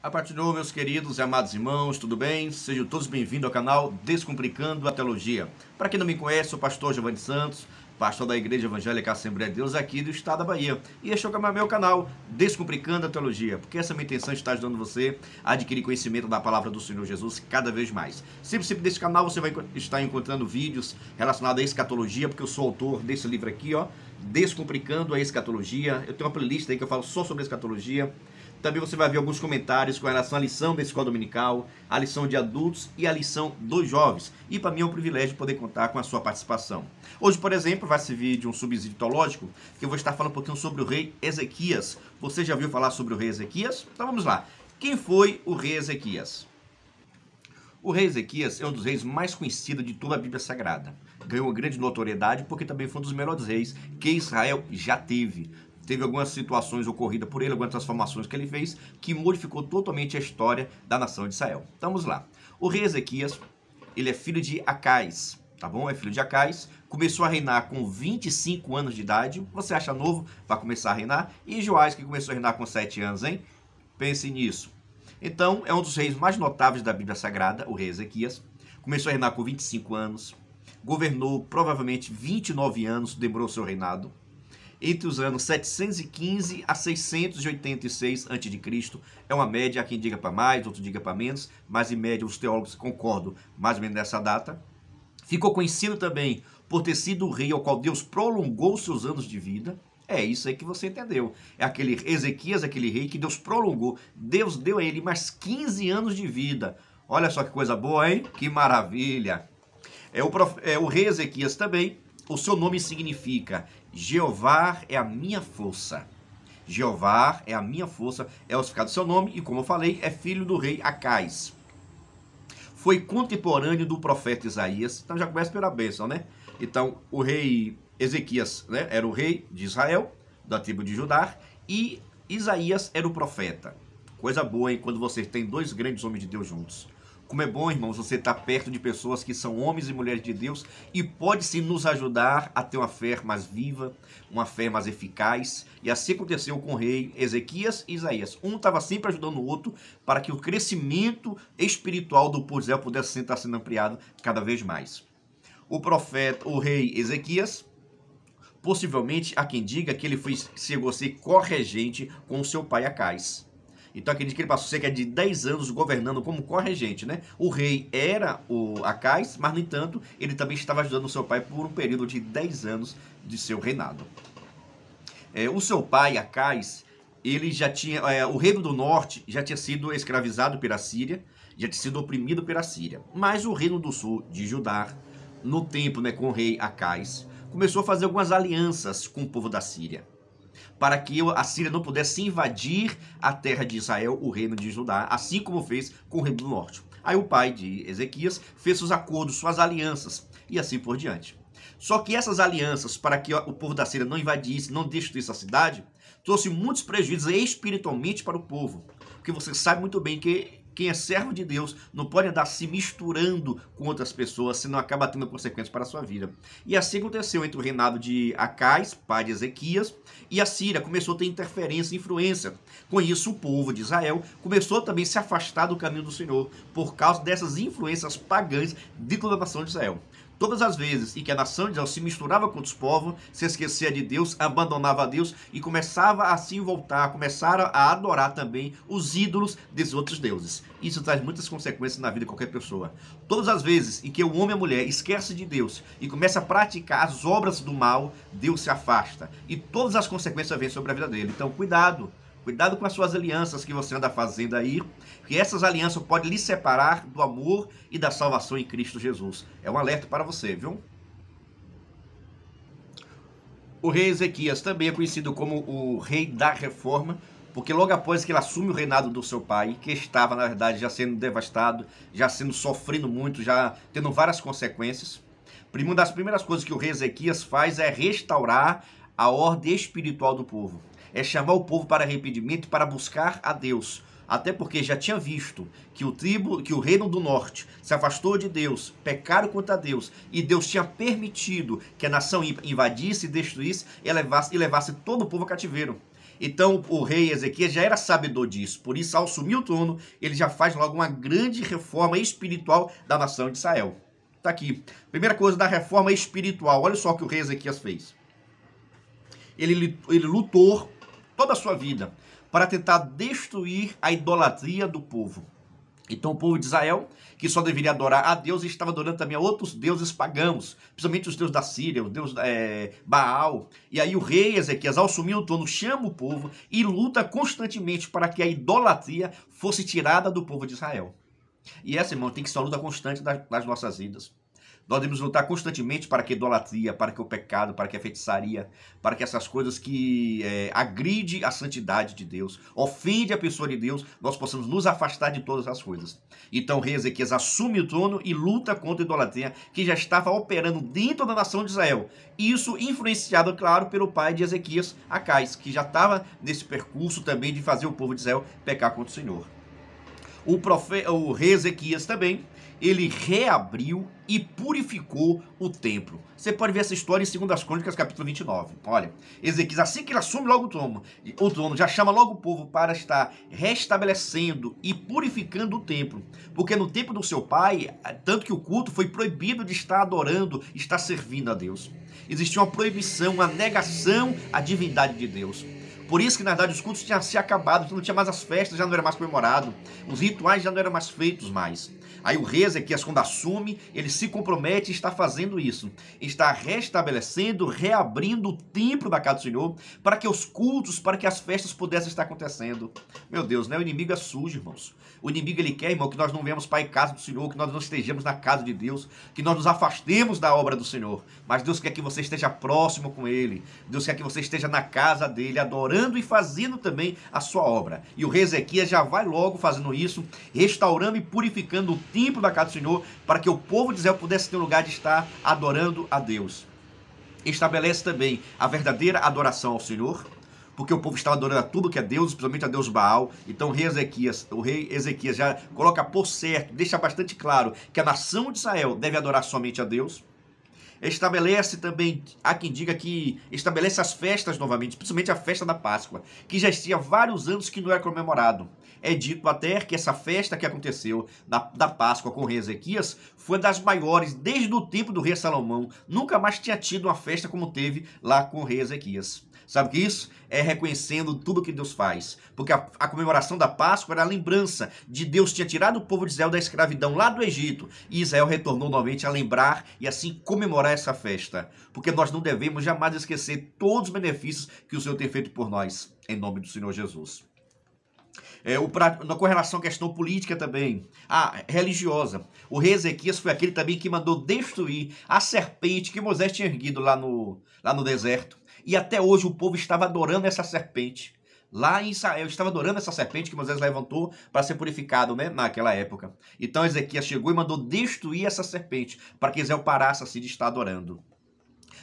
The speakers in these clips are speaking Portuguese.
A partir de novo, meus queridos e amados irmãos, tudo bem? Sejam todos bem-vindos ao canal Descomplicando a Teologia. Para quem não me conhece, sou o pastor Giovanni Santos, pastor da Igreja Evangélica Assembleia de Deus aqui do estado da Bahia. E este é o meu canal, Descomplicando a Teologia, porque essa é a minha intenção de estar ajudando você a adquirir conhecimento da palavra do Senhor Jesus cada vez mais. Sempre, sempre desse canal você vai estar encontrando vídeos relacionados à escatologia, porque eu sou autor desse livro aqui, ó, Descomplicando a Escatologia. Eu tenho uma playlist aí que eu falo só sobre escatologia. Também você vai ver alguns comentários com relação à lição da escola dominical, a lição de adultos e a lição dos jovens. E para mim é um privilégio poder contar com a sua participação. Hoje, por exemplo, vai servir de um subsídio teológico que eu vou estar falando um pouquinho sobre o rei Ezequias. Você já ouviu falar sobre o rei Ezequias? Então vamos lá. Quem foi o rei Ezequias? O rei Ezequias é um dos reis mais conhecidos de toda a Bíblia Sagrada. Ganhou grande notoriedade porque também foi um dos melhores reis que Israel já teve teve algumas situações ocorridas por ele, algumas transformações que ele fez, que modificou totalmente a história da nação de Israel. Vamos lá. O rei Ezequias, ele é filho de Acais, tá bom? É filho de Acais, começou a reinar com 25 anos de idade, você acha novo, vai começar a reinar, e Joás, que começou a reinar com 7 anos, hein? Pense nisso. Então, é um dos reis mais notáveis da Bíblia Sagrada, o rei Ezequias. Começou a reinar com 25 anos, governou provavelmente 29 anos, demorou seu reinado entre os anos 715 a 686 a.C. É uma média, quem diga para mais, outro diga para menos, mas em média os teólogos concordam mais ou menos nessa data. Ficou conhecido também por ter sido o rei ao qual Deus prolongou seus anos de vida. É isso aí que você entendeu. É aquele Ezequias, aquele rei que Deus prolongou. Deus deu a ele mais 15 anos de vida. Olha só que coisa boa, hein? Que maravilha! É o, prof... é, o rei Ezequias também o seu nome significa Jeová é a minha força. Jeová é a minha força, é o significado do seu nome, e como eu falei, é filho do rei Acais. Foi contemporâneo do profeta Isaías, então já começa pela bênção, né? Então, o rei Ezequias né, era o rei de Israel, da tribo de Judá, e Isaías era o profeta. Coisa boa, hein, quando você tem dois grandes homens de Deus juntos. Como é bom, irmãos, você estar tá perto de pessoas que são homens e mulheres de Deus e pode sim nos ajudar a ter uma fé mais viva, uma fé mais eficaz. E assim aconteceu com o rei Ezequias e Isaías. Um estava sempre ajudando o outro para que o crescimento espiritual do povo Israel pudesse estar sendo ampliado cada vez mais. O profeta, o rei Ezequias, possivelmente há quem diga que ele foi, chegou a ser corregente com seu pai Acais então acredito que ele passou cerca de 10 anos governando como corregente, né? O rei era o Acais, mas no entanto, ele também estava ajudando o seu pai por um período de 10 anos de seu reinado. É, o seu pai, Acais, ele já tinha. É, o reino do norte já tinha sido escravizado pela Síria, já tinha sido oprimido pela Síria. Mas o reino do sul, de Judá, no tempo né, com o rei Acais, começou a fazer algumas alianças com o povo da Síria para que a Síria não pudesse invadir a terra de Israel, o reino de Judá, assim como fez com o reino do norte. Aí o pai de Ezequias fez seus acordos, suas alianças e assim por diante. Só que essas alianças, para que o povo da Síria não invadisse, não destruísse a cidade, trouxe muitos prejuízos espiritualmente para o povo. Porque você sabe muito bem que quem é servo de Deus não pode andar se misturando com outras pessoas, senão acaba tendo consequências para a sua vida. E assim aconteceu entre o reinado de Acais, pai de Ezequias, e a Síria começou a ter interferência e influência. Com isso, o povo de Israel começou também a se afastar do caminho do Senhor por causa dessas influências pagãs de nação de Israel. Todas as vezes em que a nação de Israel se misturava com outros povos, se esquecia de Deus, abandonava a Deus e começava a se voltar, começara a adorar também os ídolos desses outros deuses. Isso traz muitas consequências na vida de qualquer pessoa. Todas as vezes em que o homem e a mulher esquece de Deus e começa a praticar as obras do mal, Deus se afasta e todas as consequências vêm sobre a vida dele. Então, cuidado. Cuidado com as suas alianças que você anda fazendo aí, que essas alianças podem lhe separar do amor e da salvação em Cristo Jesus. É um alerta para você, viu? O rei Ezequias também é conhecido como o rei da reforma, porque logo após que ele assume o reinado do seu pai, que estava, na verdade, já sendo devastado, já sendo sofrendo muito, já tendo várias consequências, uma das primeiras coisas que o rei Ezequias faz é restaurar a ordem espiritual do povo é chamar o povo para arrependimento e para buscar a Deus. Até porque já tinha visto que o tribo, que o reino do norte se afastou de Deus, pecaram contra Deus, e Deus tinha permitido que a nação invadisse, destruísse e levasse, e levasse todo o povo a cativeiro. Então o rei Ezequias já era sabedor disso, por isso, ao assumir o trono, ele já faz logo uma grande reforma espiritual da nação de Israel. Está aqui. Primeira coisa da reforma espiritual, olha só o que o rei Ezequias fez. Ele, ele lutou toda a sua vida para tentar destruir a idolatria do povo. Então o povo de Israel, que só deveria adorar a Deus, estava adorando também a outros deuses pagãos, principalmente os deuses da Síria, o deus é, Baal. E aí o rei Ezequias, ao assumir o trono, chama o povo e luta constantemente para que a idolatria fosse tirada do povo de Israel. E essa, irmão, tem que ser uma luta constante das nossas vidas. Nós devemos lutar constantemente para que a idolatria, para que o pecado, para que a feitiçaria, para que essas coisas que é, agride a santidade de Deus, ofende a pessoa de Deus, nós possamos nos afastar de todas as coisas. Então, rei Ezequias assume o trono e luta contra a idolatria que já estava operando dentro da nação de Israel. Isso influenciado, claro, pelo pai de Ezequias, Acais, que já estava nesse percurso também de fazer o povo de Israel pecar contra o Senhor. O, profe... o rei Ezequias também ele reabriu e purificou o templo. Você pode ver essa história em 2 Crônicas, capítulo 29. Olha, Ezequias, assim que ele assume logo o trono, o trono já chama logo o povo para estar restabelecendo e purificando o templo. Porque no tempo do seu pai, tanto que o culto foi proibido de estar adorando, estar servindo a Deus. Existia uma proibição, uma negação à divindade de Deus. Por isso que, na verdade, os cultos tinham se acabado, então não tinha mais as festas, já não era mais comemorado, os rituais já não eram mais feitos mais. Aí o rei Ezequias, quando assume, ele se compromete e está fazendo isso. Está restabelecendo, reabrindo o templo da casa do Senhor para que os cultos, para que as festas pudessem estar acontecendo. Meu Deus, né? O inimigo é sujo, irmãos. O inimigo ele quer, irmão, que nós não venhamos para a casa do Senhor, que nós não estejamos na casa de Deus, que nós nos afastemos da obra do Senhor. Mas Deus quer que você esteja próximo com Ele. Deus quer que você esteja na casa dele, adorando e fazendo também a sua obra. E o rei Ezequias já vai logo fazendo isso, restaurando e purificando o templo da casa do Senhor, para que o povo de Israel pudesse ter um lugar de estar adorando a Deus estabelece também a verdadeira adoração ao Senhor, porque o povo estava adorando a tudo que é Deus, principalmente a Deus Baal. Então o rei Ezequias, o rei Ezequias já coloca por certo, deixa bastante claro que a nação de Israel deve adorar somente a Deus. Estabelece também, há quem diga que estabelece as festas novamente, principalmente a festa da Páscoa, que já existia vários anos que não era é comemorado é dito até que essa festa que aconteceu da, da Páscoa com o rei Ezequias foi das maiores desde o tempo do rei Salomão. Nunca mais tinha tido uma festa como teve lá com o rei Ezequias. Sabe o que é isso? É reconhecendo tudo que Deus faz. Porque a, a, comemoração da Páscoa era a lembrança de Deus tinha tirado o povo de Israel da escravidão lá do Egito. E Israel retornou novamente a lembrar e assim comemorar essa festa. Porque nós não devemos jamais esquecer todos os benefícios que o Senhor tem feito por nós. Em nome do Senhor Jesus é, o, com relação à questão política também, a ah, religiosa. O rei Ezequias foi aquele também que mandou destruir a serpente que Moisés tinha erguido lá no, lá no deserto. E até hoje o povo estava adorando essa serpente. Lá em Israel, estava adorando essa serpente que Moisés levantou para ser purificado, né? Naquela época. Então Ezequias chegou e mandou destruir essa serpente para que Israel parasse assim de estar adorando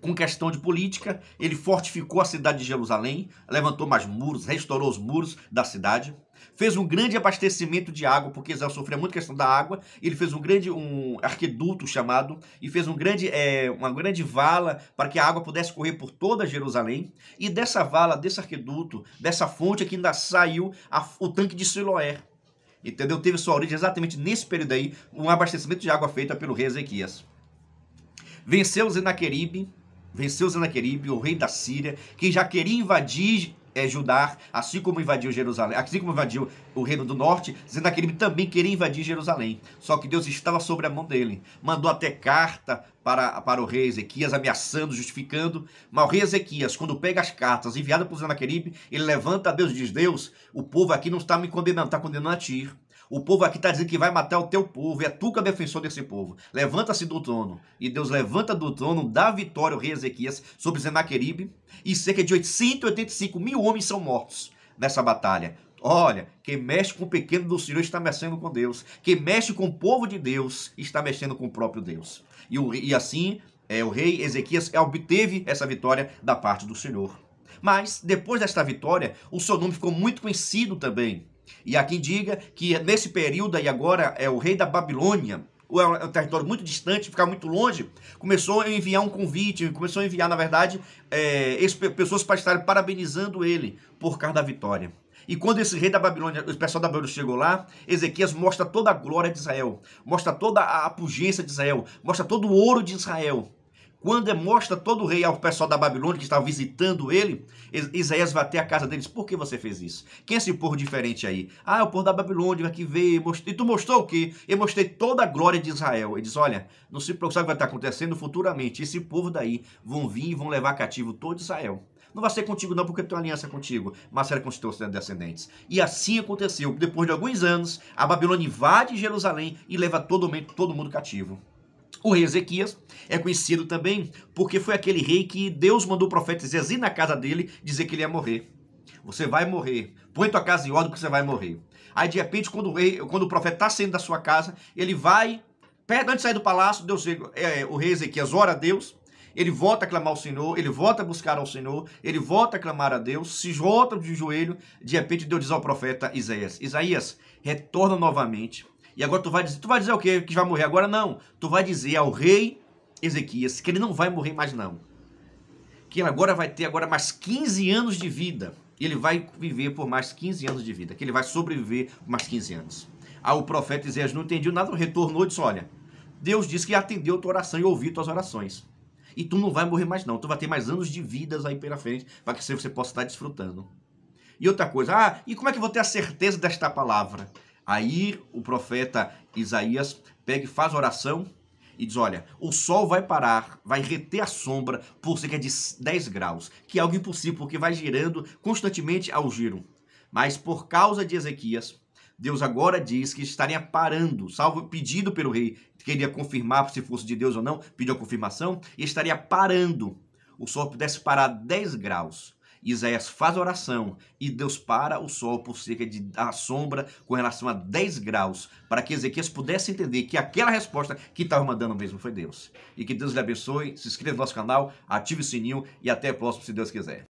com questão de política. Ele fortificou a cidade de Jerusalém, levantou mais muros, restaurou os muros da cidade. Fez um grande abastecimento de água, porque Israel sofria muito questão da água. Ele fez um grande um arqueduto chamado e fez um grande, é, uma grande vala para que a água pudesse correr por toda Jerusalém. E dessa vala, desse arqueduto, dessa fonte que ainda saiu a, o tanque de Siloé. Entendeu? Teve sua origem exatamente nesse período aí, um abastecimento de água feita pelo rei Ezequias. Venceu Zenaqueribe, Venceu Senaqueribe, o rei da Síria, que já queria invadir é, Judá, assim como invadiu Jerusalém, assim como invadiu o reino do norte, Senaqueribe também queria invadir Jerusalém. Só que Deus estava sobre a mão dele. Mandou até carta para, para o rei Ezequias, ameaçando, justificando. Mas o rei Ezequias, quando pega as cartas enviadas por Senaqueribe, ele levanta a Deus e diz: Deus, o povo aqui não está me condenando, está condenando a ti. O povo aqui está dizendo que vai matar o teu povo, e é tu que é defensor desse povo. Levanta-se do trono. E Deus levanta do trono, dá vitória ao rei Ezequias sobre Zenaqueribe, e cerca de 885 mil homens são mortos nessa batalha. Olha, quem mexe com o pequeno do Senhor está mexendo com Deus. Quem mexe com o povo de Deus está mexendo com o próprio Deus. E, o, e assim, é, o rei Ezequias é, obteve essa vitória da parte do Senhor. Mas, depois desta vitória, o seu nome ficou muito conhecido também e há quem diga que nesse período aí agora é o rei da Babilônia, ou é, é um território muito distante, ficar muito longe, começou a enviar um convite, começou a enviar, na verdade, é, pessoas para estarem parabenizando ele por causa da vitória. E quando esse rei da Babilônia, o pessoal da Babilônia chegou lá, Ezequias mostra toda a glória de Israel, mostra toda a pugência de Israel, mostra todo o ouro de Israel quando é, mostra todo o rei ao pessoal da Babilônia que estava visitando ele, Isaías vai até a casa deles. Por que você fez isso? Quem é esse povo diferente aí? Ah, é o povo da Babilônia que veio. E tu mostrou o quê? Eu mostrei toda a glória de Israel. Ele diz: olha, não se preocupe, sabe o que vai estar acontecendo futuramente? Esse povo daí vão vir e vão levar cativo todo Israel. Não vai ser contigo, não, porque eu tenho aliança contigo, mas será com os teus descendentes. E assim aconteceu. Depois de alguns anos, a Babilônia invade Jerusalém e leva todo, todo mundo cativo. O rei Ezequias é conhecido também porque foi aquele rei que Deus mandou o profeta Zezim na casa dele dizer que ele ia morrer. Você vai morrer. Põe tua casa em ordem que você vai morrer. Aí de repente, quando o, rei, quando o profeta está saindo da sua casa, ele vai, perto antes de sair do palácio, Deus, é, o rei Ezequias ora a Deus, ele volta a clamar ao Senhor, ele volta a buscar ao Senhor, ele volta a clamar a Deus, se volta de joelho, de repente Deus diz ao profeta Isaías: Isaías, retorna novamente e agora tu vai dizer, tu vai dizer o quê? Que vai morrer agora? Não. Tu vai dizer ao rei Ezequias que ele não vai morrer mais não. Que ele agora vai ter agora mais 15 anos de vida. E ele vai viver por mais 15 anos de vida. Que ele vai sobreviver por mais 15 anos. Aí o profeta Ezequias não entendeu nada, retornou e disse, olha, Deus disse que atendeu a tua oração e ouviu tuas orações. E tu não vai morrer mais não, tu vai ter mais anos de vidas aí pela frente, para que você possa estar desfrutando. E outra coisa, ah, e como é que eu vou ter a certeza desta palavra? Aí o profeta Isaías pega e faz oração e diz: Olha, o sol vai parar, vai reter a sombra por cerca de 10 graus, que é algo impossível, porque vai girando constantemente ao giro. Mas por causa de Ezequias, Deus agora diz que estaria parando, salvo pedido pelo rei, queria confirmar se fosse de Deus ou não, pediu a confirmação, e estaria parando. O sol pudesse parar 10 graus. Isaías faz oração e Deus para o sol por cerca de a sombra com relação a 10 graus, para que Ezequias pudesse entender que aquela resposta que estava mandando mesmo foi Deus. E que Deus lhe abençoe, se inscreva no nosso canal, ative o sininho e até o próximo, se Deus quiser.